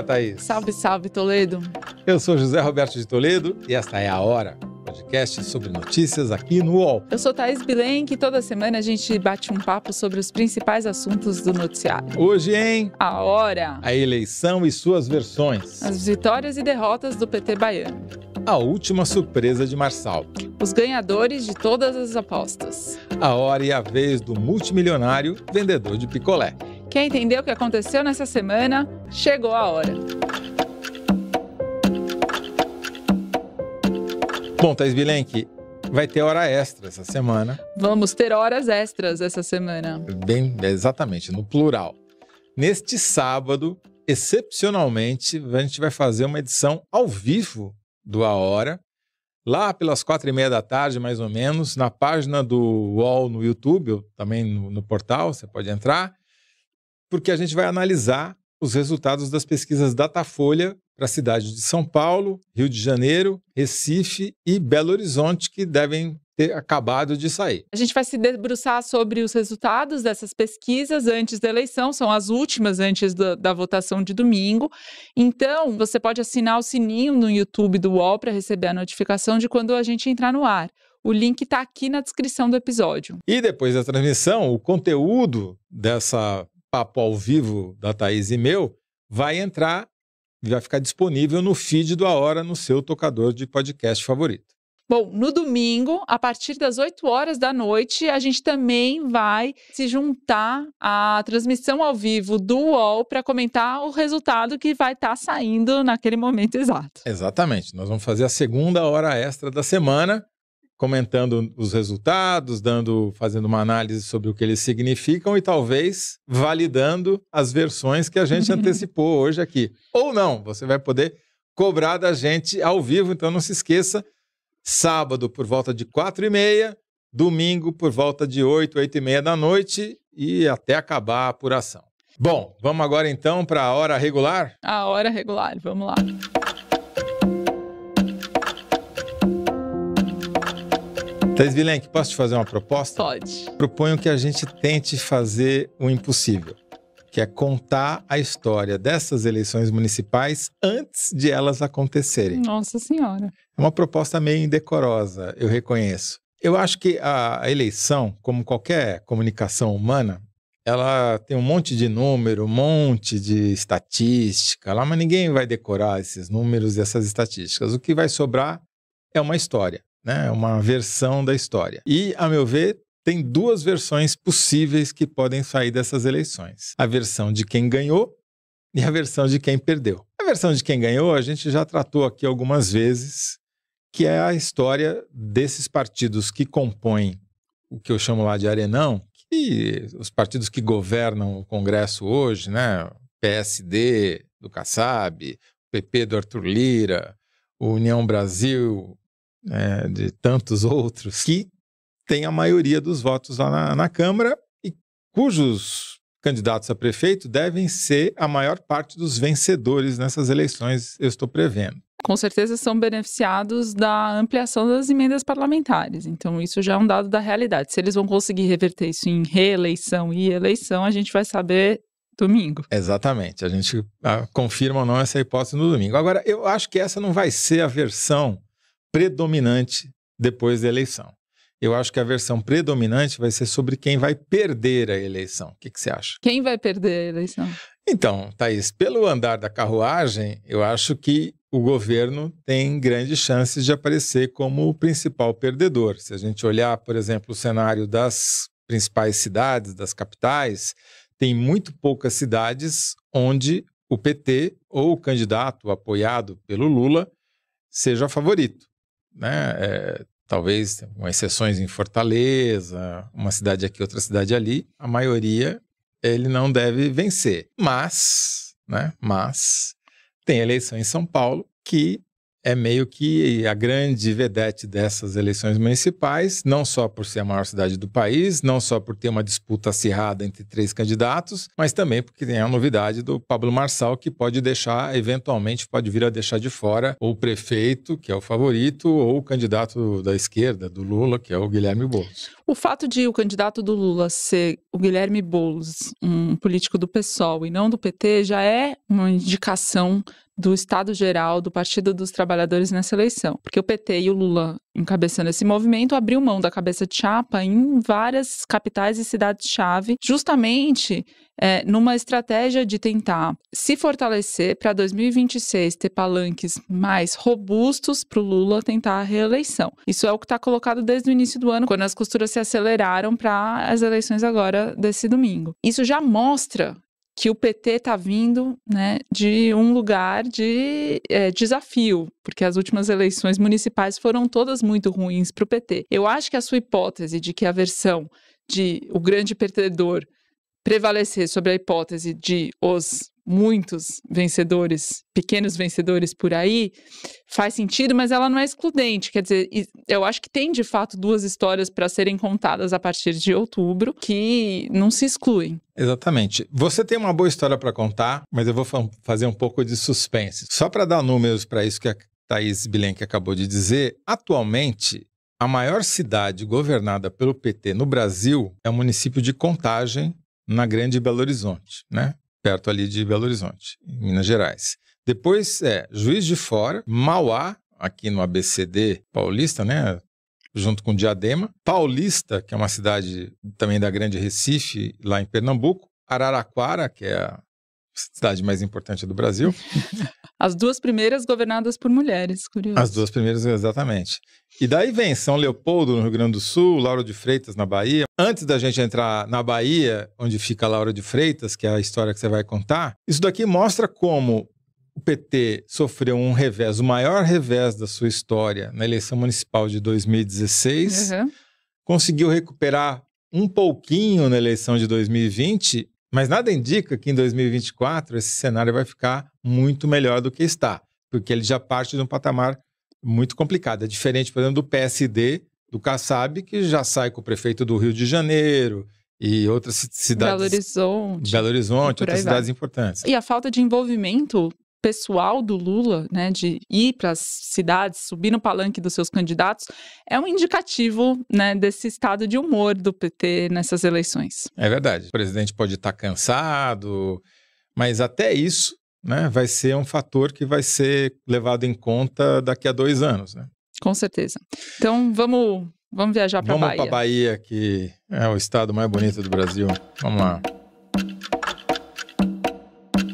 Silva, Thaís. Salve, salve, Toledo. Eu sou José Roberto de Toledo e esta é a Hora, podcast sobre notícias aqui no UOL. Eu sou Thaís Bilen e toda semana a gente bate um papo sobre os principais assuntos do noticiário. Hoje, em A Hora. A eleição e suas versões. As vitórias e derrotas do PT baiano. A última surpresa de Marçal os ganhadores de todas as apostas. A hora e a vez do multimilionário vendedor de picolé. Quer entender o que aconteceu nessa semana? Chegou a hora. Bom, Thais Bilenque, vai ter hora extra essa semana. Vamos ter horas extras essa semana. Bem, exatamente, no plural. Neste sábado, excepcionalmente, a gente vai fazer uma edição ao vivo do A Hora, lá pelas quatro e meia da tarde, mais ou menos, na página do UOL no YouTube, também no, no, portal, você pode entrar, porque a gente vai analisar os resultados das pesquisas Datafolha para a cidade de São Paulo, Rio de Janeiro, Recife e Belo Horizonte, que devem ter acabado de sair. A gente vai se debruçar sobre os resultados dessas pesquisas antes da eleição, são as últimas antes da, da votação de domingo. Então, você pode assinar o sininho no YouTube do UOL para receber a notificação de quando a gente entrar no ar. O link está aqui na descrição do episódio. E depois da transmissão, o conteúdo dessa papo ao vivo da Thaís e meu vai entrar e vai ficar disponível no feed do A Hora no seu tocador de podcast favorito. Bom, no domingo, a partir das 8 horas da noite, a gente também vai se juntar à transmissão ao vivo do UOL para comentar o resultado que vai estar tá saindo naquele momento exato. Exatamente. Nós vamos fazer a segunda hora extra da semana, comentando os resultados, dando, fazendo uma análise sobre o que eles significam e talvez validando as versões que a gente antecipou hoje aqui. Ou não, você vai poder cobrar da gente ao vivo, então não se esqueça sábado por volta de quatro e meia, domingo por volta de oito, oito e meia da noite e até acabar a apuração. Bom, vamos agora então para a hora regular? A hora regular, vamos lá. Thais Vilenque, posso te fazer uma proposta? Pode. Proponho que a gente tente fazer o impossível que é contar a história dessas eleições municipais antes de elas acontecerem. Nossa Senhora. É uma proposta meio indecorosa, eu reconheço. Eu acho que a eleição, como qualquer comunicação humana, ela tem um monte de número, um monte de estatística lá, mas ninguém vai decorar esses números e essas estatísticas. O que vai sobrar é uma história, né? uma versão da história. E, a meu ver, tem duas versões possíveis que podem sair dessas eleições: a versão de quem ganhou e a versão de quem perdeu. A versão de quem ganhou a gente já tratou aqui algumas vezes, que é a história desses partidos que compõem o que eu chamo lá de arenão, que os partidos que governam o Congresso hoje, né? PSD do Kassab, PP do Arthur Lira, União Brasil, é, de tantos outros, que tem a maioria dos votos lá na, na Câmara e cujos candidatos a prefeito devem ser a maior parte dos vencedores nessas eleições, eu estou prevendo. Com certeza são beneficiados da ampliação das emendas parlamentares. Então, isso já é um dado da realidade. Se eles vão conseguir reverter isso em reeleição e eleição, a gente vai saber domingo. Exatamente. A gente ah, confirma ou não essa hipótese no domingo. Agora, eu acho que essa não vai ser a versão predominante depois da eleição eu acho que a versão predominante vai ser sobre quem vai perder a eleição. O que, que você acha? Quem vai perder a eleição? Então, Thaís, pelo andar da carruagem, eu acho que o governo tem grandes chances de aparecer como o principal perdedor. Se a gente olhar, por exemplo, o cenário das principais cidades, das capitais, tem muito poucas cidades onde o PT ou o candidato apoiado pelo Lula seja favorito. Né? É, talvez com exceções em Fortaleza, uma cidade aqui, outra cidade ali, a maioria ele não deve vencer. Mas, né? Mas tem eleição em São Paulo que é meio que a grande vedete dessas eleições municipais, não só por ser a maior cidade do país, não só por ter uma disputa acirrada entre três candidatos, mas também porque tem a novidade do Pablo Marçal, que pode deixar, eventualmente, pode vir a deixar de fora o prefeito, que é o favorito, ou o candidato da esquerda, do Lula, que é o Guilherme Boulos. O fato de o candidato do Lula ser o Guilherme Boulos, um político do PSOL e não do PT, já é uma indicação do Estado Geral do Partido dos Trabalhadores nessa eleição, porque o PT e o Lula encabeçando esse movimento abriu mão da cabeça de chapa em várias capitais e cidades-chave, justamente é, numa estratégia de tentar se fortalecer para 2026 ter palanques mais robustos para o Lula tentar a reeleição. Isso é o que está colocado desde o início do ano, quando as costuras se aceleraram para as eleições agora desse domingo. Isso já mostra que o PT está vindo né, de um lugar de é, desafio, porque as últimas eleições municipais foram todas muito ruins para o PT. Eu acho que a sua hipótese de que a versão de o grande perdedor prevalecer sobre a hipótese de os muitos vencedores, pequenos vencedores por aí, faz sentido, mas ela não é excludente. Quer dizer, eu acho que tem de fato duas histórias para serem contadas a partir de outubro que não se excluem. Exatamente. Você tem uma boa história para contar, mas eu vou fazer um pouco de suspense. Só para dar números para isso que a Thaís Bilenque acabou de dizer, atualmente a maior cidade governada pelo PT no Brasil é o município de Contagem, na Grande Belo Horizonte, né? perto ali de Belo Horizonte, em Minas Gerais. Depois é Juiz de Fora, Mauá, aqui no ABCD paulista, né? Junto com Diadema, Paulista, que é uma cidade também da Grande Recife, lá em Pernambuco, Araraquara, que é a cidade mais importante do Brasil, As duas primeiras governadas por mulheres, curioso. As duas primeiras, exatamente. E daí vem São Leopoldo, no Rio Grande do Sul, Lauro de Freitas, na Bahia. Antes da gente entrar na Bahia, onde fica Lauro de Freitas, que é a história que você vai contar, isso daqui mostra como o PT sofreu um revés, o maior revés da sua história na eleição municipal de 2016, uhum. conseguiu recuperar um pouquinho na eleição de 2020 mas nada indica que em 2024 esse cenário vai ficar muito melhor do que está, porque ele já parte de um patamar muito complicado. É diferente, por exemplo, do PSD, do Kassab, que já sai com o prefeito do Rio de Janeiro e outras cidades. Belo Horizonte. Belo Horizonte, outras cidades vai. importantes. E a falta de envolvimento pessoal do Lula, né, de ir para as cidades, subir no palanque dos seus candidatos, é um indicativo, né, desse estado de humor do PT nessas eleições. É verdade. O presidente pode estar tá cansado, mas até isso, né, vai ser um fator que vai ser levado em conta daqui a dois anos, né? Com certeza. Então vamos, vamos viajar para Bahia. Vamos para Bahia, que é o estado mais bonito do Brasil. Vamos lá.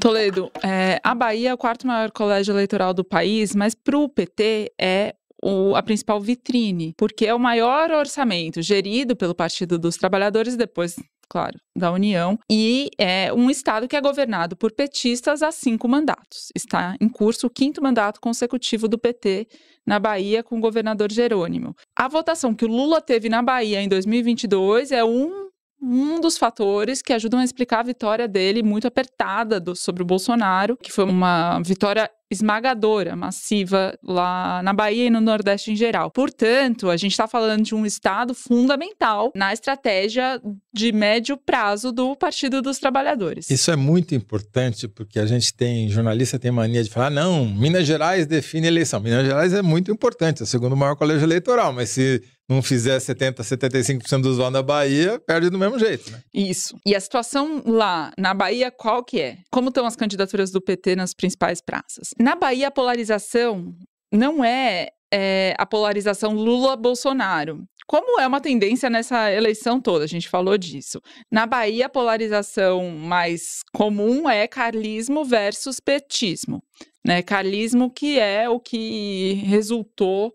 Toledo, é, a Bahia é o quarto maior colégio eleitoral do país, mas para o PT é o, a principal vitrine, porque é o maior orçamento gerido pelo Partido dos Trabalhadores, depois, claro, da União, e é um Estado que é governado por petistas há cinco mandatos. Está em curso o quinto mandato consecutivo do PT na Bahia com o governador Jerônimo. A votação que o Lula teve na Bahia em 2022 é um um dos fatores que ajudam a explicar a vitória dele muito apertada do, sobre o Bolsonaro, que foi uma vitória esmagadora, massiva lá na Bahia e no Nordeste em geral. Portanto, a gente está falando de um estado fundamental na estratégia de médio prazo do Partido dos Trabalhadores. Isso é muito importante porque a gente tem jornalista tem mania de falar não, Minas Gerais define eleição. Minas Gerais é muito importante, é o segundo maior colégio eleitoral, mas se não fizer 70%, 75% dos votos na Bahia, perde do mesmo jeito, né? Isso. E a situação lá, na Bahia, qual que é? Como estão as candidaturas do PT nas principais praças? Na Bahia, a polarização não é, é a polarização Lula-Bolsonaro. Como é uma tendência nessa eleição toda, a gente falou disso. Na Bahia, a polarização mais comum é carlismo versus petismo. Né? Carlismo que é o que resultou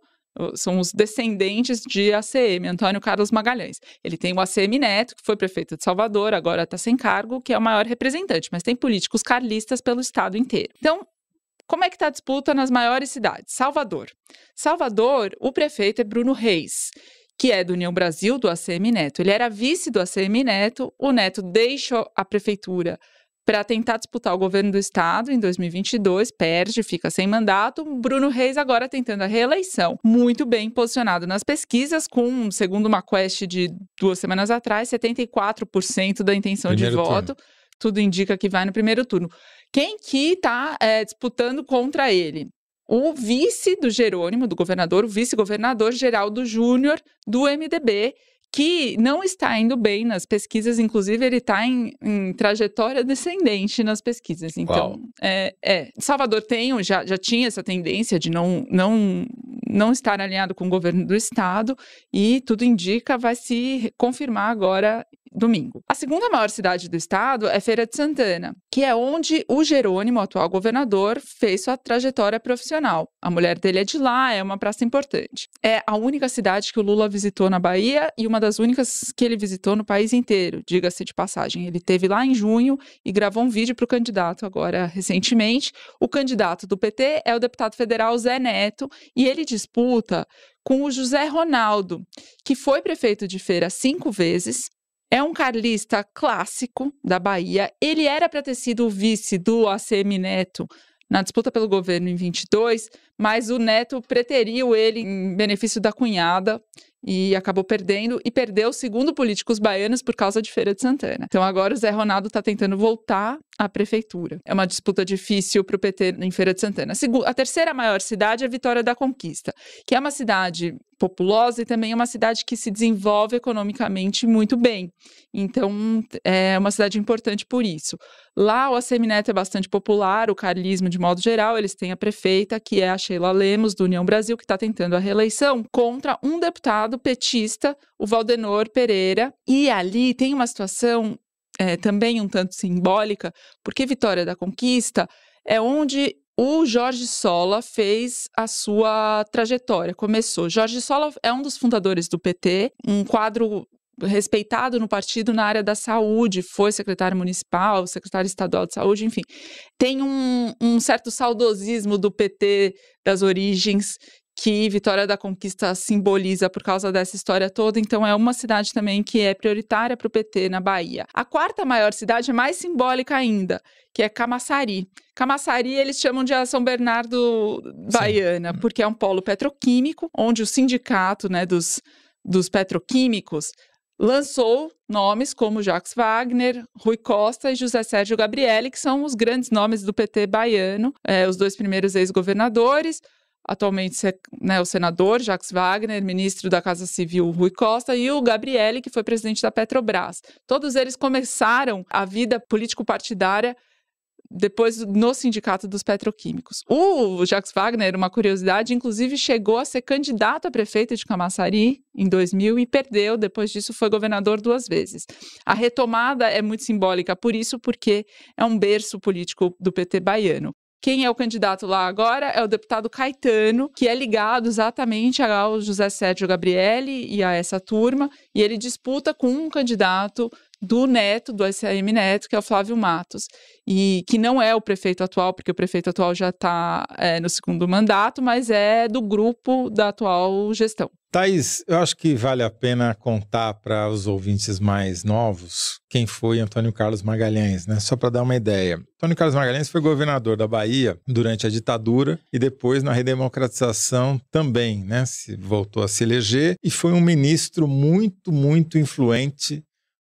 são os descendentes de ACM, Antônio Carlos Magalhães. Ele tem o ACM Neto, que foi prefeito de Salvador, agora está sem cargo, que é o maior representante, mas tem políticos carlistas pelo estado inteiro. Então, como é que está a disputa nas maiores cidades? Salvador. Salvador, o prefeito é Bruno Reis, que é do União Brasil, do ACM Neto. Ele era vice do ACM Neto, o Neto deixa a prefeitura para tentar disputar o governo do estado em 2022, perde, fica sem mandato. Bruno Reis agora tentando a reeleição, muito bem posicionado nas pesquisas, com, segundo uma quest de duas semanas atrás, 74% da intenção primeiro de voto. Turno. Tudo indica que vai no primeiro turno. Quem que está é, disputando contra ele? O vice do Jerônimo, do governador, o vice-governador Geraldo Júnior, do MDB, que não está indo bem nas pesquisas, inclusive ele está em, em, trajetória descendente nas pesquisas. Então, é, é, Salvador tem, já, já tinha essa tendência de não, não, não estar alinhado com o governo do estado e tudo indica vai se confirmar agora domingo. A segunda maior cidade do estado é Feira de Santana, que é onde o Jerônimo, atual governador, fez sua trajetória profissional. A mulher dele é de lá, é uma praça importante. É a única cidade que o Lula visitou na Bahia e uma das únicas que ele visitou no país inteiro, diga-se de passagem. Ele teve lá em junho e gravou um vídeo para o candidato agora recentemente. O candidato do PT é o deputado federal Zé Neto e ele disputa com o José Ronaldo, que foi prefeito de Feira cinco vezes, é um carlista clássico da Bahia. Ele era para ter sido o vice do ACM Neto na disputa pelo governo em 22, mas o Neto preteriu ele em benefício da cunhada e acabou perdendo e perdeu segundo políticos baianos por causa de Feira de Santana. Então agora o Zé Ronaldo está tentando voltar à prefeitura. É uma disputa difícil para o PT em Feira de Santana. A terceira maior cidade é Vitória da Conquista, que é uma cidade populosa e também é uma cidade que se desenvolve economicamente muito bem. Então, é uma cidade importante por isso. Lá, o Assemineto é bastante popular, o carlismo, de modo geral, eles têm a prefeita, que é a Sheila Lemos, do União Brasil, que está tentando a reeleição contra um deputado petista, o Valdenor Pereira. E ali tem uma situação é, também um tanto simbólica, porque Vitória da Conquista é onde o Jorge Sola fez a sua trajetória, começou. Jorge Sola é um dos fundadores do PT, um quadro respeitado no partido na área da saúde, foi secretário municipal, secretário estadual de saúde, enfim. Tem um, um certo saudosismo do PT das origens que Vitória da Conquista simboliza por causa dessa história toda, então é uma cidade também que é prioritária para o PT na Bahia. A quarta maior cidade é mais simbólica ainda, que é Camaçari. Camaçari eles chamam de São Bernardo Baiana, Sim. Uhum. porque é um polo petroquímico, onde o sindicato né, dos, dos petroquímicos lançou nomes como Jacques Wagner, Rui Costa e José Sérgio Gabrielli, que são os grandes nomes do PT baiano, é, os dois primeiros ex-governadores atualmente né, o senador Jacques Wagner, ministro da Casa Civil Rui Costa e o Gabriele, que foi presidente da Petrobras. Todos eles começaram a vida político-partidária depois no Sindicato dos Petroquímicos. O Jacques Wagner, uma curiosidade, inclusive chegou a ser candidato a prefeito de Camaçari em 2000 e perdeu, depois disso foi governador duas vezes. A retomada é muito simbólica, por isso porque é um berço político do PT baiano. Quem é o candidato lá agora é o deputado Caetano, que é ligado exatamente ao José Sérgio Gabriele e a essa turma, e ele disputa com um candidato do neto, do SM Neto, que é o Flávio Matos, e que não é o prefeito atual, porque o prefeito atual já está é, eh, no segundo mandato, mas é do grupo da atual gestão. Thaís, eu acho que vale a pena contar para os ouvintes mais novos quem foi Antônio Carlos Magalhães, né? Só para dar uma ideia. Antônio Carlos Magalhães foi governador da Bahia durante a ditadura e depois na redemocratização também, né? Se voltou a se eleger e foi um ministro muito, muito influente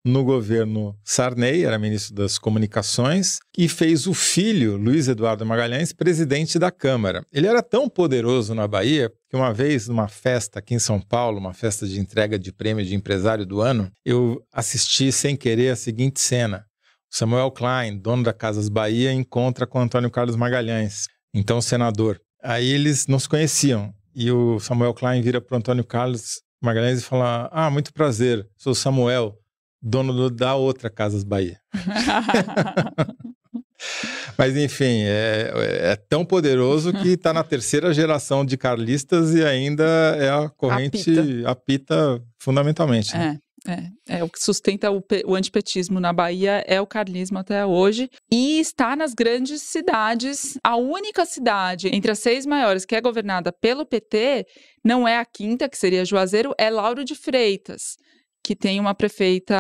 no governo Sarney, era ministro das Comunicações, e fez o filho, Luiz Eduardo Magalhães, presidente da Câmara. Ele era tão poderoso na Bahia que uma vez, numa festa aqui em São Paulo, uma festa de entrega de prêmio de empresário do ano, eu assisti sem querer a seguinte cena. Samuel Klein, dono da Casas Bahia, encontra com Antônio Carlos Magalhães, então senador. Aí eles não se conheciam. E o Samuel Klein vira para o Antônio Carlos Magalhães e fala: Ah, muito prazer, sou Samuel, dono da outra Casas Bahia. Mas enfim, é, é, tão poderoso que está na terceira geração de carlistas e ainda é a corrente apita, apita fundamentalmente. Né? É, é, é, o que sustenta o, o, antipetismo na Bahia é o carlismo até hoje e está nas grandes cidades. A única cidade entre as seis maiores que é governada pelo PT não é a quinta, que seria Juazeiro, é Lauro de Freitas que tem uma prefeita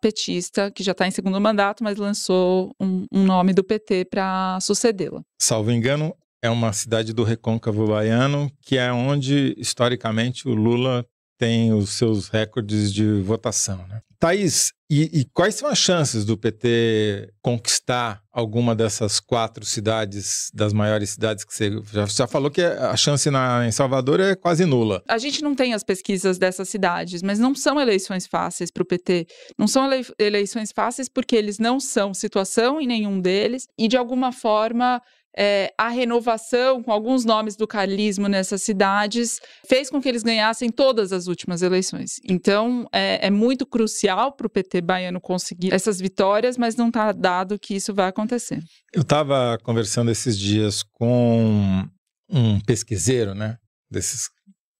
petista, que já está em segundo mandato, mas lançou um, um nome do PT para sucedê-la. Salvo engano, é uma cidade do recôncavo baiano, que é onde, historicamente, o Lula tem os seus recordes de votação. Né? Thaís, e, e, quais são as chances do PT conquistar alguma dessas quatro cidades, das maiores cidades que você já, já falou que a chance na, em Salvador é quase nula? A gente não tem as pesquisas dessas cidades, mas não são eleições fáceis para o PT. Não são ele, eleições fáceis porque eles não são situação em nenhum deles e, de alguma forma, é, a renovação com alguns nomes do carlismo nessas cidades fez com que eles ganhassem todas as últimas eleições. Então, é, é muito crucial para o PT baiano conseguir essas vitórias, mas não está dado que isso vai acontecer. Eu estava conversando esses dias com um pesquiseiro, né? Dessas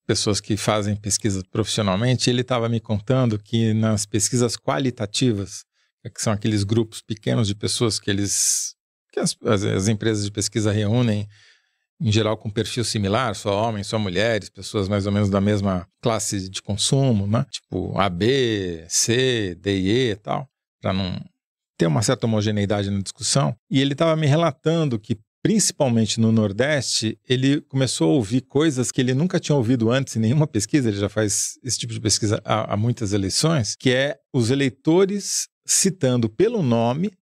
pessoas que fazem pesquisa profissionalmente, ele estava me contando que nas pesquisas qualitativas, que são aqueles grupos pequenos de pessoas que eles que as, as, as empresas de pesquisa reúnem em geral com perfil similar, só homens, só mulheres, pessoas mais ou menos da mesma classe de consumo, né? Tipo A, B, C, D e E tal, para não ter uma certa homogeneidade na discussão. E ele estava me relatando que, principalmente no Nordeste, ele começou a ouvir coisas que ele nunca tinha ouvido antes em nenhuma pesquisa, ele já faz esse tipo de pesquisa há, há muitas eleições, que é os eleitores citando pelo nome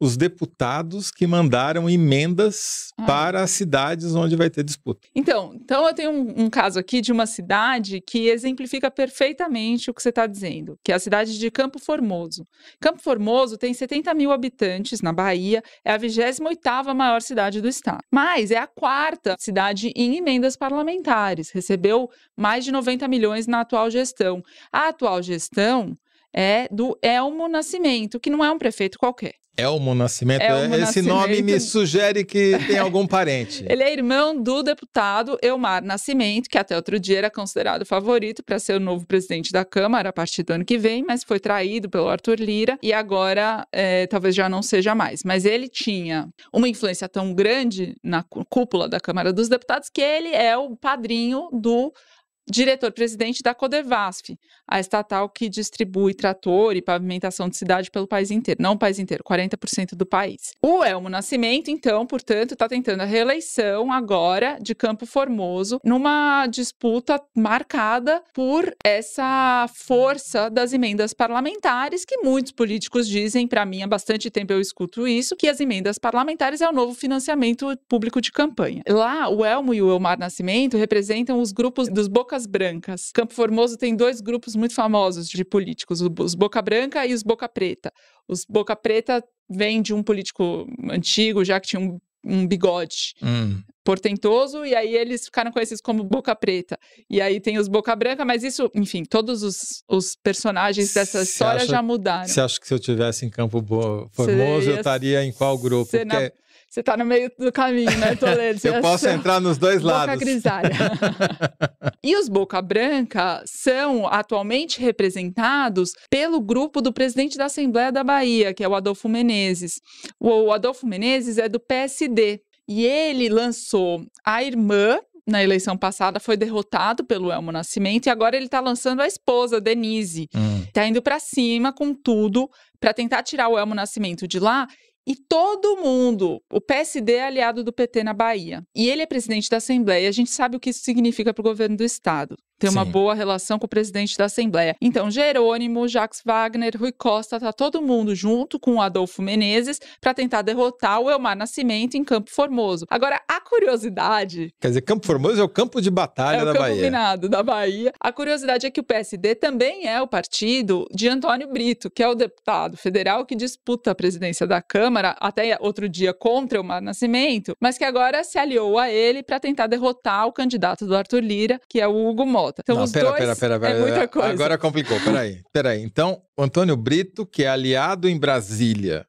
os deputados que mandaram emendas ah. para as cidades onde vai ter disputa. Então, então eu tenho um, um caso aqui de uma cidade que exemplifica perfeitamente o que você está dizendo, que é a cidade de Campo Formoso. Campo Formoso tem 70 mil habitantes na Bahia, é a 28ª maior cidade do estado, mas é a quarta cidade em emendas parlamentares, recebeu mais de 90 milhões na atual gestão. A atual gestão é do Elmo Nascimento, que não é um prefeito qualquer. Elmo Nascimento. Elmo Esse nome me sugere que tem algum parente. Ele é irmão do deputado Elmar Nascimento, que até outro dia era considerado favorito para ser o novo presidente da Câmara a partir do ano que vem, mas foi traído pelo Arthur Lira e agora é, talvez já não seja mais. Mas ele tinha uma influência tão grande na cúpula da Câmara dos Deputados que ele é o padrinho do diretor-presidente da Codevasf, a estatal que distribui trator e pavimentação de cidade pelo país inteiro. Não o país inteiro, 40% do país. O Elmo Nascimento, então, portanto, está tentando a reeleição agora de Campo Formoso, numa disputa marcada por essa força das emendas parlamentares, que muitos políticos dizem, para mim há bastante tempo eu escuto isso, que as emendas parlamentares é o novo financiamento público de campanha. Lá, o Elmo e o Elmar Nascimento representam os grupos dos Boca bocas brancas. Campo Formoso tem dois grupos muito famosos de políticos, os boca branca e os boca preta. Os boca preta vêm de um político antigo, já que tinha um um bigode hum. portentoso, e aí eles ficaram conhecidos como Boca Preta. E aí tem os Boca Branca, mas isso, enfim, todos os, os personagens dessa história acha, já mudaram. Você acha que se eu tivesse em Campo Bo Formoso, eu estaria em qual grupo? Porque... Na você tá no meio do caminho, né, Toledo? Você eu posso entrar nos dois boca lados. Boca grisalha. e os Boca Branca são atualmente representados pelo grupo do presidente da Assembleia da Bahia, que é o Adolfo Menezes. O Adolfo Menezes é do PSD. E ele lançou a irmã na eleição passada foi derrotado pelo Elmo Nascimento e agora ele está lançando a esposa, Denise. Está hum. indo para cima com tudo para tentar tirar o Elmo Nascimento de lá e todo mundo, o PSD é aliado do PT na Bahia. E ele é presidente da Assembleia. e A gente sabe o que isso significa para o governo do Estado ter uma boa relação com o presidente da Assembleia. Então, Jerônimo, Jacques Wagner, Rui Costa, tá todo mundo junto com o Adolfo Menezes para tentar derrotar o Elmar Nascimento em Campo Formoso. Agora, a curiosidade. Quer dizer, Campo Formoso é o campo de batalha é da Bahia. É o combinado da Bahia. A curiosidade é que o PSD também é o partido de Antônio Brito, que é o deputado federal que disputa a presidência da Câmara até outro dia contra o Elmar Nascimento, mas que agora se aliou a ele para tentar derrotar o candidato do Arthur Lira, que é o Hugo Mota volta. Então, Não, os pera, dois pera, pera, é pera, é muita coisa. Agora complicou, peraí, peraí. Então, o Antônio Brito, que é aliado em Brasília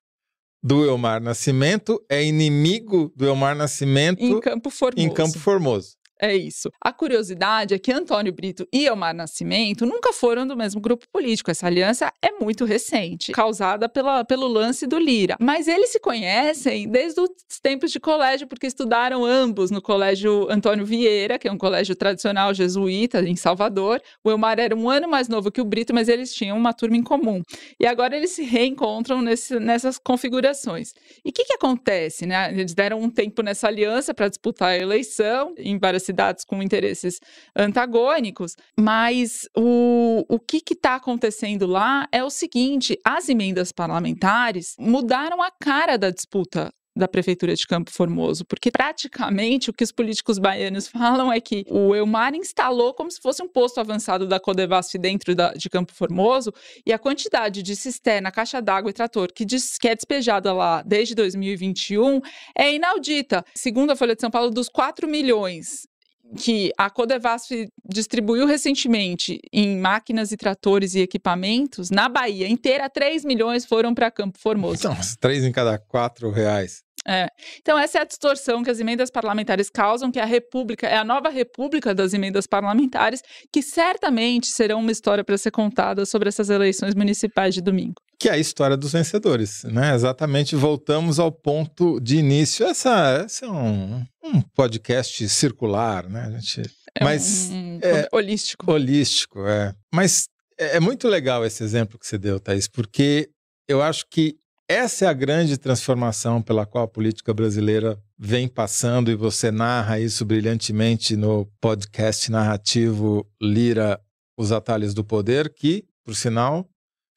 do Elmar Nascimento, é inimigo do Elmar Nascimento... Em Campo Formoso. Em Campo Formoso. É isso. A curiosidade é que Antônio Brito e Elmar Nascimento nunca foram do mesmo grupo político. Essa aliança é muito recente, causada pela, pelo lance do Lira. Mas eles se conhecem desde os tempos de colégio, porque estudaram ambos no colégio Antônio Vieira, que é um colégio tradicional jesuíta em Salvador. O Elmar era um ano mais novo que o Brito, mas eles tinham uma turma em comum. E agora eles se reencontram nesse, nessas configurações. E o que, que acontece? Né? Eles deram um tempo nessa aliança para disputar a eleição em várias universidades com interesses antagônicos, mas o, o que está acontecendo lá é o seguinte: as emendas parlamentares mudaram a cara da disputa da prefeitura de Campo Formoso, porque praticamente o que os políticos baianos falam é que o Eumar instalou como se fosse um posto avançado da Codevasf dentro da, de Campo Formoso e a quantidade de cisterna, caixa d'água e trator que, diz, que é despejada lá desde 2021 é inaudita. Segundo a Folha de São Paulo, dos 4 milhões que a Codevasf distribuiu recentemente em máquinas e tratores e equipamentos, na Bahia inteira, 3 milhões foram para Campo Formoso. Então, 3 em cada 4 reais. É. Então, essa é a distorção que as emendas parlamentares causam, que é a República é a nova República das emendas parlamentares, que certamente serão uma história para ser contada sobre essas eleições municipais de domingo. Que é a história dos vencedores, né? Exatamente, voltamos ao ponto de início. Essa, essa é um, um podcast circular, né? A gente... É Mas, um, é, holístico. Holístico, é. Mas é, é muito legal esse exemplo que você deu, Thaís, porque eu acho que essa é a grande transformação pela qual a política brasileira vem passando e você narra isso brilhantemente no podcast narrativo Lira Os Atalhos do Poder, que, por sinal,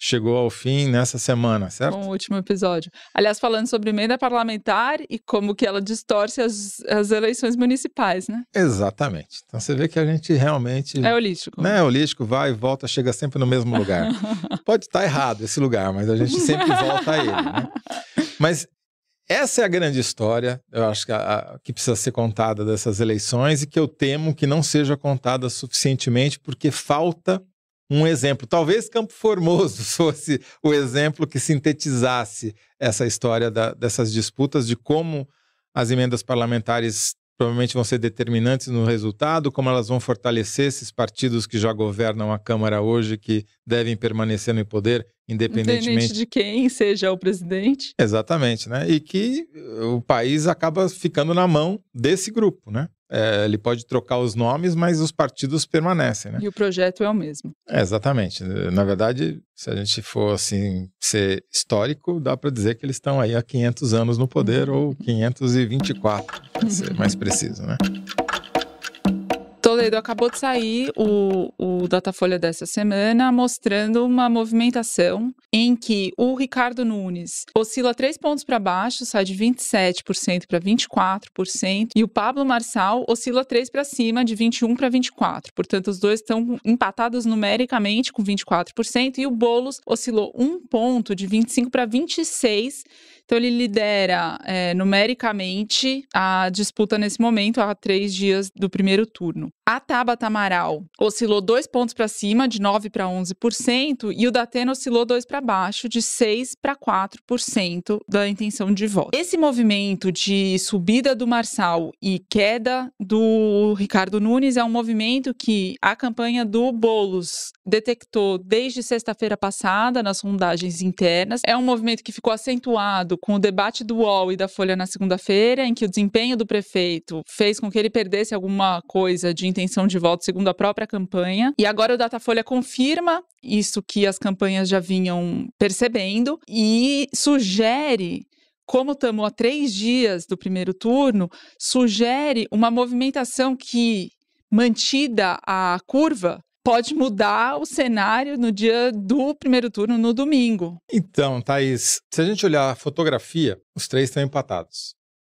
chegou ao fim nessa semana, certo? Com o último episódio. Aliás, falando sobre emenda parlamentar e como que ela distorce as, as eleições municipais, né? Exatamente. Então você vê que a gente realmente... É holístico. Né? É holístico, vai e volta, chega sempre no mesmo lugar. Pode estar errado esse lugar, mas a gente sempre volta a ele, né? Mas essa é a grande história, eu acho que, a, a, que precisa ser contada dessas eleições e que eu temo que não seja contada suficientemente porque falta um exemplo. Talvez Campo Formoso fosse o exemplo que sintetizasse essa história da, dessas disputas, de como as emendas parlamentares provavelmente vão ser determinantes no resultado, como elas vão fortalecer esses partidos que já governam a Câmara hoje, que devem permanecer no poder, independentemente Independente de quem seja o presidente. Exatamente, né? E que o país acaba ficando na mão desse grupo, né? É, ele pode trocar os nomes, mas os partidos permanecem, né? E o projeto é o mesmo. É, exatamente. Na verdade, se a gente for assim ser histórico, dá para dizer que eles estão aí há 500 anos no poder uhum. ou 524, para ser mais preciso, né? Toledo, acabou de sair o, o Datafolha dessa semana mostrando uma movimentação em que o Ricardo Nunes oscila três pontos para baixo, sai de 27% para 24%, e o Pablo Marçal oscila três para cima, de 21% para 24%. Portanto, os dois estão empatados numericamente com 24%, e o Boulos oscilou um ponto, de 25% para 26%, então ele lidera é, numericamente a disputa nesse momento, há três dias do primeiro turno. A Tabata Amaral oscilou dois pontos para cima, de 9 para 11%, e o Datena oscilou dois para baixo, de 6 para 4% da intenção de voto. Esse movimento de subida do Marçal e queda do Ricardo Nunes é um movimento que a campanha do Bolos detectou desde sexta-feira passada nas sondagens internas. É um movimento que ficou acentuado com o debate do UOL e da Folha na segunda-feira, em que o desempenho do prefeito fez com que ele perdesse alguma coisa de intenção de voto, segundo a própria campanha. E agora o Datafolha confirma isso que as campanhas já vinham percebendo e sugere como estamos a três dias do primeiro turno, sugere uma movimentação que, mantida a curva, pode mudar o cenário no dia do primeiro turno, no domingo. Então, Thaís, se a gente olhar a fotografia, os três estão empatados.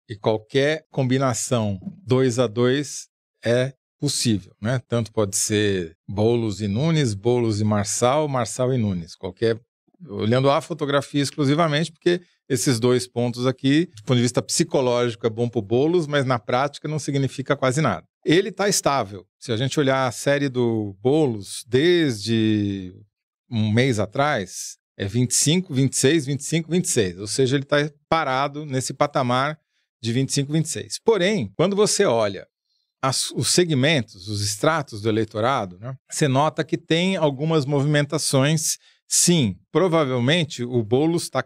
E qualquer combinação 2 a 2 é possível, né? Tanto pode ser Boulos e Nunes, Boulos e Marçal, Marçal e Nunes, qualquer olhando a fotografia exclusivamente, porque esses dois pontos aqui, do ponto de vista psicológico, é bom para Boulos, mas na prática não significa quase nada. Ele está estável. Se a gente olhar a série do Boulos desde um mês atrás, é 25, 26, 25, 26. Ou seja, ele está parado nesse patamar de 25, 26. Porém, quando você olha as, os segmentos, os estratos do eleitorado, né, você nota que tem algumas movimentações Sim, provavelmente o bolo está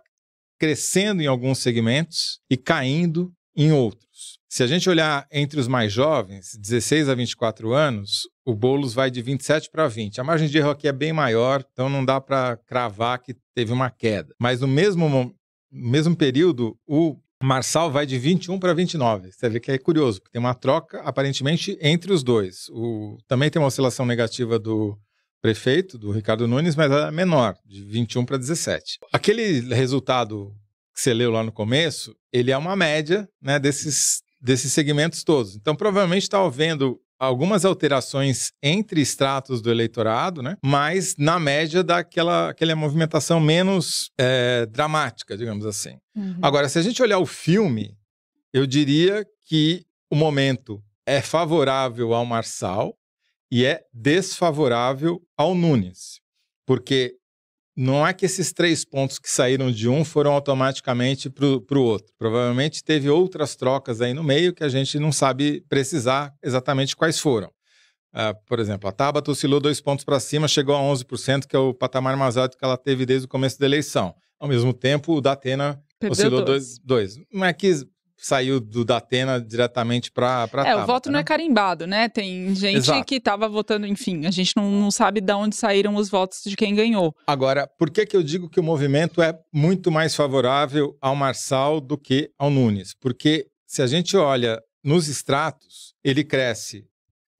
crescendo em alguns segmentos e caindo em outros. Se a gente olhar entre os mais jovens, 16 a 24 anos, o Boulos vai de 27 para 20. A margem de erro aqui é bem maior, então não dá para cravar que teve uma queda. Mas no mesmo, mesmo período, o Marçal vai de 21 para 29. Você vê que é curioso, porque tem uma troca aparentemente entre os dois. O, também tem uma oscilação negativa do prefeito, do Ricardo Nunes, mas era menor, de 21 para 17. Aquele resultado que você leu lá no começo, ele é uma média né, desses, desses segmentos todos. Então, provavelmente está havendo algumas alterações entre estratos do eleitorado, né? mas na média daquela aquela movimentação menos é, dramática, digamos assim. Uhum. Agora, se a gente olhar o filme, eu diria que o momento é favorável ao Marçal, e é desfavorável ao Nunes, porque não é que esses três pontos que saíram de um foram automaticamente para o outro. Provavelmente teve outras trocas aí no meio que a gente não sabe precisar exatamente quais foram. Uh, por exemplo, a Tabata oscilou dois pontos para cima, chegou a 11%, que é o patamar mais alto que ela teve desde o começo da eleição. Ao mesmo tempo, o Datena da oscilou dois. dois. Não é que saiu do Datena diretamente para para É, Tabata, o voto né? não é né? carimbado, né? Tem gente Exato. que estava votando, enfim, a gente não, não sabe de onde saíram os votos de quem ganhou. Agora, por que que eu digo que o movimento é muito mais favorável ao Marçal do que ao Nunes? Porque se a gente olha nos estratos, ele cresce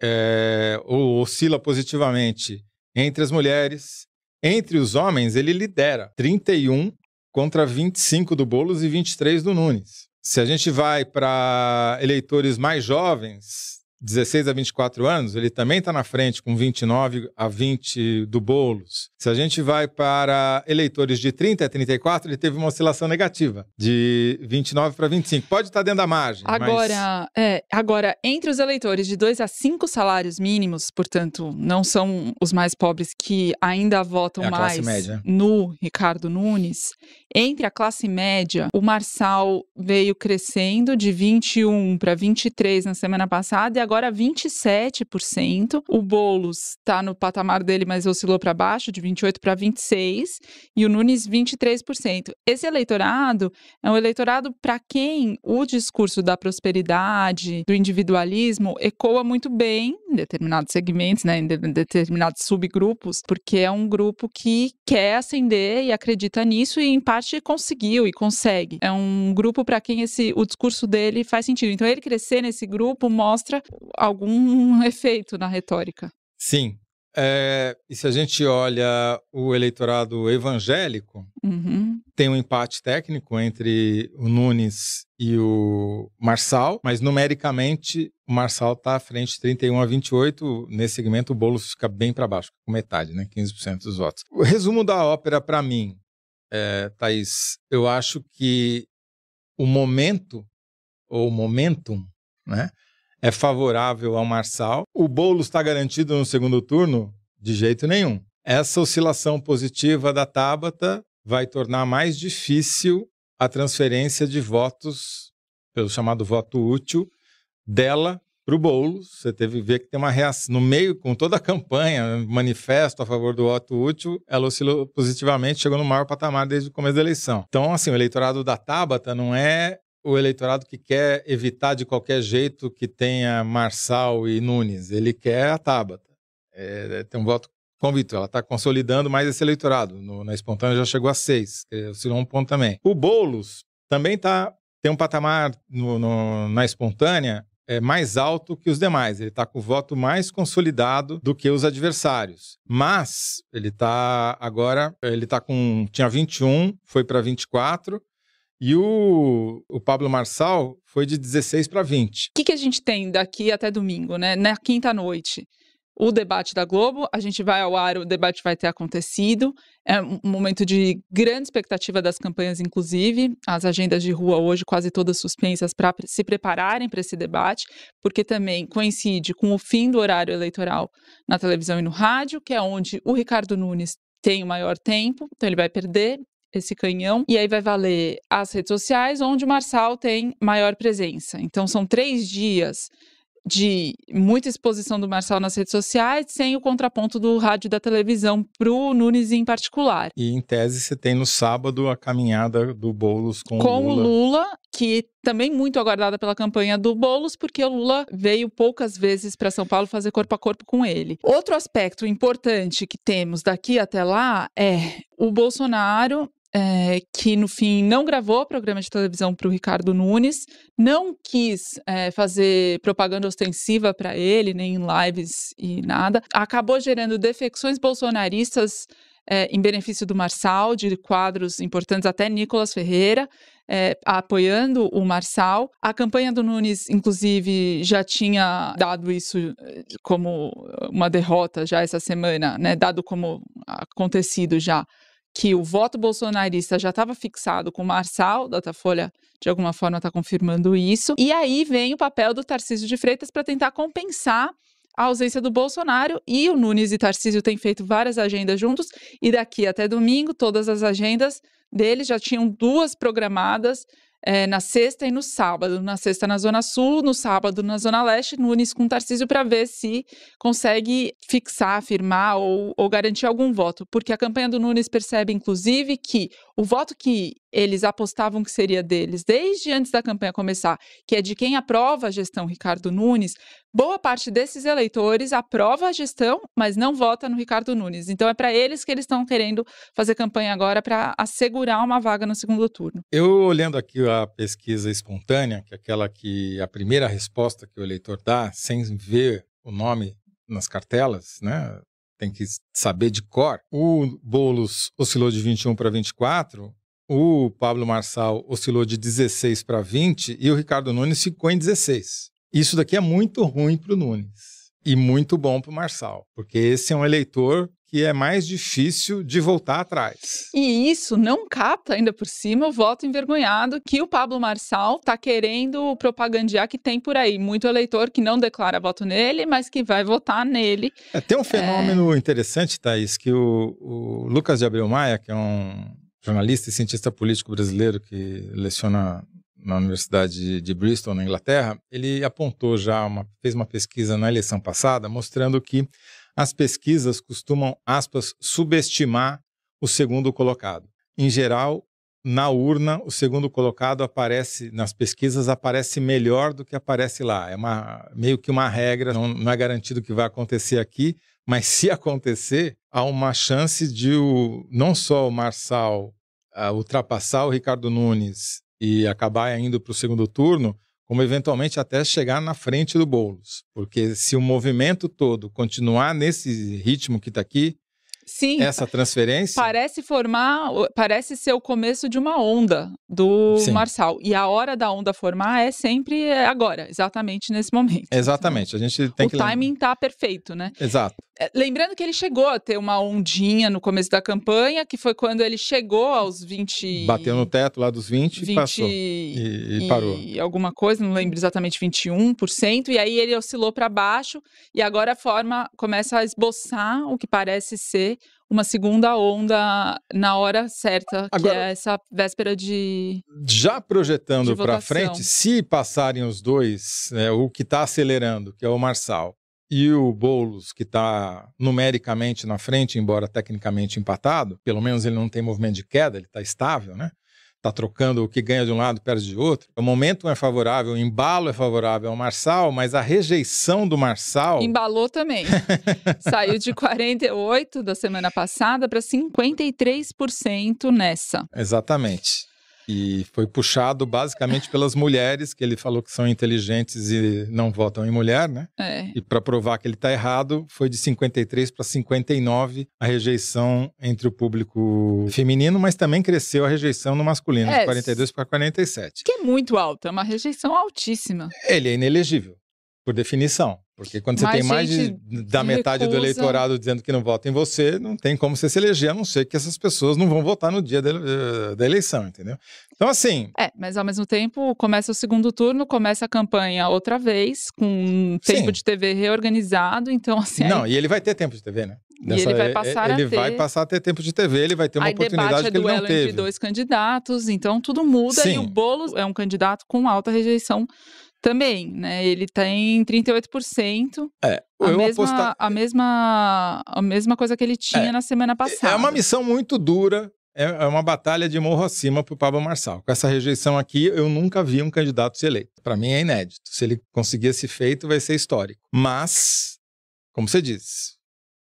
é, ou oscila positivamente entre as mulheres, entre os homens ele lidera 31 contra 25 do Bolos e 23 do Nunes. Se a gente vai para eleitores mais jovens, 16 a 24 anos, ele também está na frente com 29 a 20 do Boulos. Se a gente vai para eleitores de 30 a 34, ele teve uma oscilação negativa, de 29 para 25. Pode estar tá dentro da margem. Agora, mas... é, agora, entre os eleitores de 2 a 5 salários mínimos, portanto, não são os mais pobres que ainda votam é mais média. no Ricardo Nunes, entre a classe média, o Marçal veio crescendo de 21 para 23 na semana passada e agora agora 27%. O Boulos está no patamar dele, mas oscilou para baixo, de 28% para 26%, e o Nunes 23%. Esse eleitorado é um eleitorado para quem o discurso da prosperidade, do individualismo, ecoa muito bem em determinados segmentos, né, em de determinados subgrupos, porque é um grupo que quer ascender e acredita nisso e, em parte, conseguiu e consegue. É um grupo para quem esse, o discurso dele faz sentido. Então, ele crescer nesse grupo mostra algum efeito na retórica. Sim, é, e se a gente olha o eleitorado evangélico, uhum. tem um empate técnico entre o Nunes e o Marçal, mas numericamente o Marçal está à frente 31 a 28. Nesse segmento, o bolo fica bem para baixo, com metade, né? 15% dos votos. O resumo da ópera para mim, é, Thaís, eu acho que o momento, ou momentum, né? é favorável ao Marçal. O Boulos está garantido no segundo turno? De jeito nenhum. Essa oscilação positiva da Tabata vai tornar mais difícil a transferência de votos, pelo chamado voto útil, dela para o Boulos. Você teve que ver que tem uma reação. No meio, com toda a campanha, manifesto a favor do voto útil, ela oscilou positivamente, chegou no maior patamar desde o começo da eleição. Então, assim, o eleitorado da Tabata não é o eleitorado que quer evitar de qualquer jeito que tenha Marçal e Nunes. Ele quer a Tabata. É, é tem um voto convicto. Ela está consolidando mais esse eleitorado. No, na espontânea já chegou a seis. É Oscilou é um ponto também. O Boulos também tá, tem um patamar no, no, na espontânea é mais alto que os demais. Ele está com o voto mais consolidado do que os adversários. Mas ele está agora, ele está com tinha 21, foi para 24 e o, o Pablo Marçal foi de 16 para 20. O que, que a gente tem daqui até domingo, né? Na quinta-noite o debate da Globo, a gente vai ao ar, o debate vai ter acontecido. É um momento de grande expectativa das campanhas, inclusive. As agendas de rua hoje quase todas suspensas para se prepararem para esse debate, porque também coincide com o fim do horário eleitoral na televisão e no rádio, que é onde o Ricardo Nunes tem o maior tempo, então ele vai perder esse canhão. E aí vai valer as redes sociais, onde o Marçal tem maior presença. Então são três dias de muita exposição do Marçal nas redes sociais, sem o contraponto do rádio e da televisão para o Nunes em particular. E em tese você tem no sábado a caminhada do Boulos com, com o Lula. Lula que também muito aguardada pela campanha do Bolos, porque o Lula veio poucas vezes para São Paulo fazer corpo a corpo com ele. Outro aspecto importante que temos daqui até lá é o Bolsonaro é, que no fim não gravou o programa de televisão para o Ricardo Nunes, não quis é, fazer propaganda ostensiva para ele, nem em lives e nada, acabou gerando defecções bolsonaristas é, em benefício do Marçal, de quadros importantes, até Nicolas Ferreira, é, apoiando o Marçal. A campanha do Nunes, inclusive, já tinha dado isso como uma derrota já essa semana, né? dado como acontecido já que o voto bolsonarista já estava fixado com o Marçal, Datafolha de alguma forma está confirmando isso. E aí vem o papel do Tarcísio de Freitas para tentar compensar a ausência do Bolsonaro e o Nunes e Tarcísio têm feito várias agendas juntos e daqui até domingo todas as agendas deles já tinham duas programadas é, na sexta e no sábado. Na sexta na Zona Sul, no sábado na Zona Leste, Nunes com Tarcísio para ver se consegue fixar, afirmar ou, ou, garantir algum voto. Porque a campanha do Nunes percebe, inclusive, que o voto que eles apostavam que seria deles desde antes da campanha começar, que é de quem aprova a gestão Ricardo Nunes, boa parte desses eleitores aprova a gestão, mas não vota no Ricardo Nunes. Então é para eles que eles estão querendo fazer campanha agora para assegurar uma vaga no segundo turno. Eu olhando aqui a pesquisa espontânea, que é aquela que a primeira resposta que o eleitor dá sem ver o nome nas cartelas, né? Tem que saber de cor. O Boulos oscilou de 21 para 24, o Pablo Marçal oscilou de 16 para 20 e o Ricardo Nunes ficou em 16. Isso daqui é muito ruim para o Nunes e muito bom para o Marçal, porque esse é um eleitor que é mais difícil de voltar atrás. E isso não capta ainda por cima o voto envergonhado que o Pablo Marçal está querendo propagandear que tem por aí. Muito eleitor que não declara voto nele, mas que vai votar nele. É, tem um é. fenômeno é... interessante, Thaís, que o, o Lucas de Abreu Maia, que é um jornalista e cientista político brasileiro que leciona na Universidade de Bristol, na Inglaterra, ele apontou já, uma, fez uma pesquisa na eleição passada mostrando que as pesquisas costumam, aspas, subestimar o segundo colocado. Em geral, na urna, o segundo colocado aparece, nas pesquisas, aparece melhor do que aparece lá. É uma, meio que uma regra, não, não é garantido que vai acontecer aqui, mas se acontecer, há uma chance de o, não só o Marçal uh, ultrapassar o Ricardo Nunes e acabar indo para o segundo turno, como eventualmente até chegar na frente do Boulos. Porque se o movimento todo continuar nesse ritmo que está aqui, Sim. Essa transferência? Parece formar, parece ser o começo de uma onda do Sim. Marçal. E a hora da onda formar é sempre é agora, exatamente nesse momento. Né? Exatamente. A gente tem o que. O timing está perfeito, né? Exato. É, lembrando que ele chegou a ter uma ondinha no começo da campanha, que foi quando ele chegou aos 20. Bateu no teto lá dos 20, 20 passou. E, e parou. E alguma coisa, não lembro exatamente, 21%. E aí ele oscilou para baixo e agora a forma começa a esboçar o que parece ser uma segunda onda na hora certa, Agora, que é essa véspera de. Já projetando para frente, se passarem os dois, né, o que está acelerando, que é o Marçal, e o Boulos, que está numericamente na frente, embora tecnicamente empatado, pelo menos ele não tem movimento de queda, ele está estável, né? está trocando o que ganha de um lado perde de outro. O momento é favorável, o embalo é favorável ao Marçal, mas a rejeição do Marçal. Embalou também. Saiu de 48% da semana passada para 53% nessa. Exatamente. E foi puxado basicamente pelas mulheres, que ele falou que são inteligentes e não votam em mulher, né? É. E para provar que ele está errado, foi de 53 para 59 a rejeição entre o público feminino, mas também cresceu a rejeição no masculino, é. de 42 para 47. Que é muito alta, é uma rejeição altíssima. Ele é inelegível, por definição. Porque quando você mais tem mais de, da metade recusa. do eleitorado dizendo que não vota em você, não tem como você se eleger, a não ser que essas pessoas não vão votar no dia da eh, eleição, entendeu? Então, assim. É, mas ao mesmo tempo, começa o segundo turno, começa a campanha outra vez, com um tempo sim. de TV reorganizado. Então, assim. Não, aí... e ele vai ter tempo de TV, né? e ele vai é, é, passar ele a ter... vai passar a ter tempo de TV, ele vai ter uma aí oportunidade é que ele não teve. de dois candidatos, então tudo muda sim. e o bolo é um candidato com alta rejeição também, né? Ele está em 38%. É. A mesma, apostar... a, mesma, a mesma coisa que ele é, tinha é, na semana passada. É, é uma missão muito dura, é, é uma batalha de morro acima para o Pablo Marçal. Com essa rejeição aqui, eu nunca vi um candidato ser eleito. Para mim é inédito. Se ele conseguir esse feito, vai ser histórico. Mas, como você disse,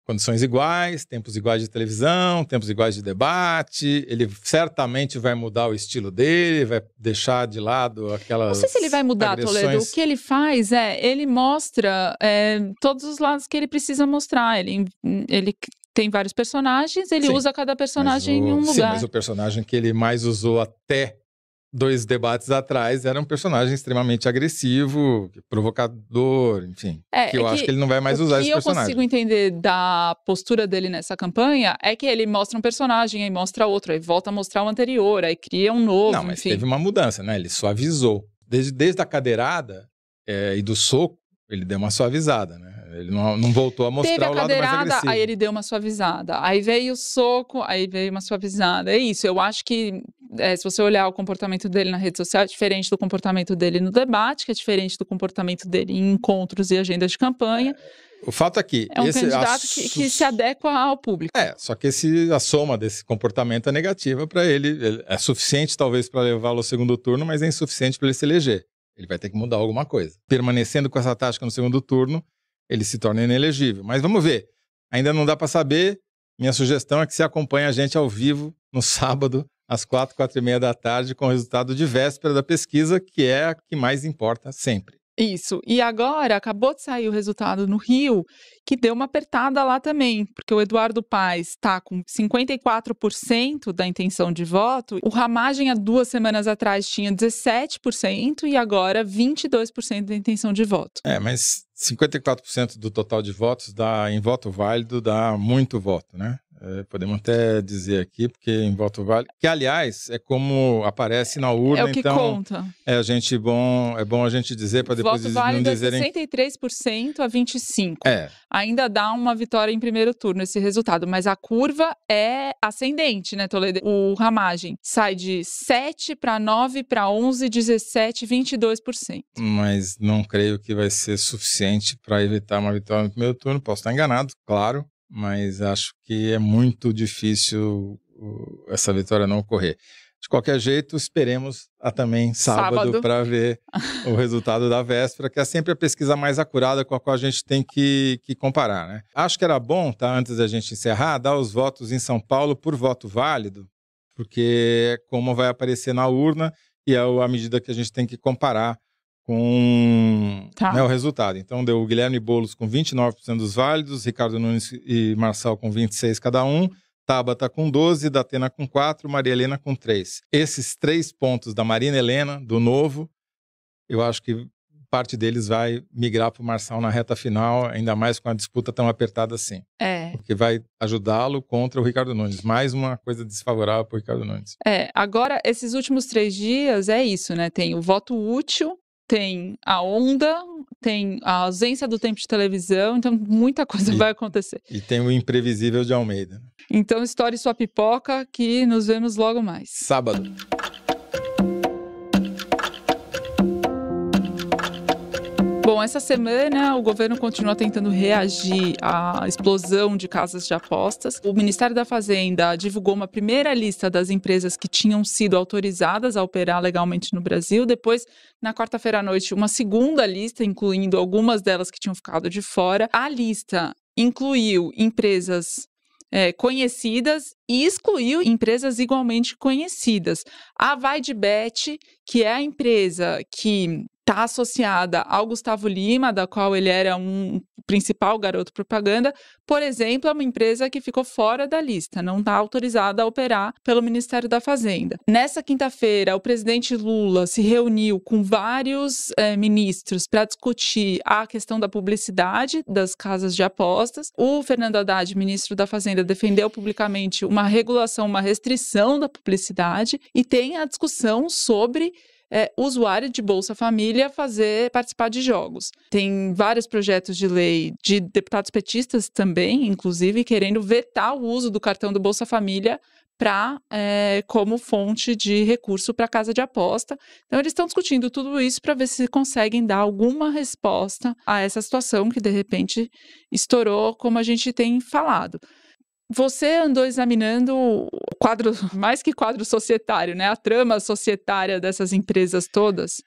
condições iguais, tempos iguais de televisão, tempos iguais de debate. Ele certamente vai mudar o estilo dele, vai deixar de lado aquela. Não sei se ele vai mudar, agressões. Toledo. O que ele faz é ele mostra é, todos os lados que ele precisa mostrar. Ele, ele tem vários personagens, ele sim, usa cada personagem o, em um lugar. Sim, mas o personagem que ele mais usou até dois debates atrás, era um personagem extremamente agressivo, provocador, enfim. É, que eu é acho que ele não vai mais usar esse personagem. O que eu consigo entender da postura dele nessa campanha é que ele mostra um personagem, aí mostra outro, aí volta a mostrar o anterior, aí cria um novo. Não, mas enfim. teve uma mudança, né? Ele suavizou. Desde, desde a cadeirada é, e do soco, ele deu uma suavizada, né? Ele não, não voltou a mostrar Teve a o lado mais agressivo. Aí ele deu uma suavizada. Aí veio o soco, aí veio uma suavizada. É isso. Eu acho que é, se você olhar o comportamento dele na rede social, é diferente do comportamento dele no debate, que é diferente do comportamento dele em encontros e agendas de campanha. O fato é que. É um esse, candidato que, que, se adequa ao público. É, só que esse, a soma desse comportamento é negativa para ele. É suficiente, talvez, para levá-lo ao segundo turno, mas é insuficiente para ele se eleger. Ele vai ter que mudar alguma coisa. Permanecendo com essa tática no segundo turno, ele se torna inelegível. Mas vamos ver. Ainda não dá para saber. Minha sugestão é que você acompanhe a gente ao vivo no sábado, às quatro, quatro e meia da tarde, com o resultado de véspera da pesquisa, que é a que mais importa sempre. Isso. E agora acabou de sair o resultado no Rio, que deu uma apertada lá também, porque o Eduardo Paes está com 54% da intenção de voto. O Ramagem, há duas semanas atrás, tinha 17% e agora 22% da intenção de voto. É, mas 54% do total de votos dá em voto válido, dá muito voto, né? É, podemos até dizer aqui, porque em Voto Vale, que aliás é como aparece na urna, é o que então conta. é a gente bom, é bom a gente dizer para depois Voto vale não dizerem 63% a 25. É. Ainda dá uma vitória em primeiro turno esse resultado, mas a curva é ascendente, né, Toledo? O Ramagem sai de 7 para 9 para 11, 17, 22%. Mas não creio que vai ser suficiente para evitar uma vitória no primeiro turno, posso estar enganado, claro, mas acho que é muito difícil essa vitória não ocorrer. De qualquer jeito, esperemos a, também sábado, sábado. para ver o resultado da véspera, que é sempre a pesquisa mais acurada com a qual a gente tem que, que comparar. Né? Acho que era bom, tá, antes da gente encerrar, dar os votos em São Paulo por voto válido, porque é como vai aparecer na urna e é a medida que a gente tem que comparar com tá. né, o resultado. Então deu o Guilherme Boulos com 29% dos válidos, Ricardo Nunes e Marçal com 26 cada um, Tabata com 12, Datena com 4, Maria Helena com 3. Esses três pontos da Marina Helena, do Novo, eu acho que parte deles vai migrar para o Marçal na reta final, ainda mais com a disputa tão apertada assim. É. Porque vai ajudá-lo contra o Ricardo Nunes. Mais uma coisa desfavorável para o Ricardo Nunes. É, agora, esses últimos três dias é isso, né? Tem o voto útil, tem a onda, tem a ausência do tempo de televisão, então muita coisa e, vai acontecer. E tem o imprevisível de Almeida. Né? Então, história sua pipoca, que nos vemos logo mais. Sábado. Bom, essa semana o governo continua tentando reagir à explosão de casas de apostas. O Ministério da Fazenda divulgou uma primeira lista das empresas que tinham sido autorizadas a operar legalmente no Brasil. Depois, na quarta-feira à noite, uma segunda lista, incluindo algumas delas que tinham ficado de fora. A lista incluiu empresas é, conhecidas e excluiu empresas igualmente conhecidas. A Bet, que é a empresa que está associada ao Gustavo Lima, da qual ele era um principal garoto propaganda, por exemplo, é uma empresa que ficou fora da lista, não está autorizada a operar pelo Ministério da Fazenda. Nessa quinta-feira, o presidente Lula se reuniu com vários eh, ministros para discutir a questão da publicidade das casas de apostas. O Fernando Haddad, ministro da Fazenda, defendeu publicamente uma regulação, uma restrição da publicidade e tem a discussão sobre é, usuário de Bolsa Família fazer participar de jogos. Tem vários projetos de lei de deputados petistas também, inclusive, querendo vetar o uso do cartão do Bolsa Família para é, como fonte de recurso para casa de aposta. Então eles estão discutindo tudo isso para ver se conseguem dar alguma resposta a essa situação que de repente estourou, como a gente tem falado. Você andou examinando quadro, mais que quadro societário, né? A trama societária dessas empresas todas.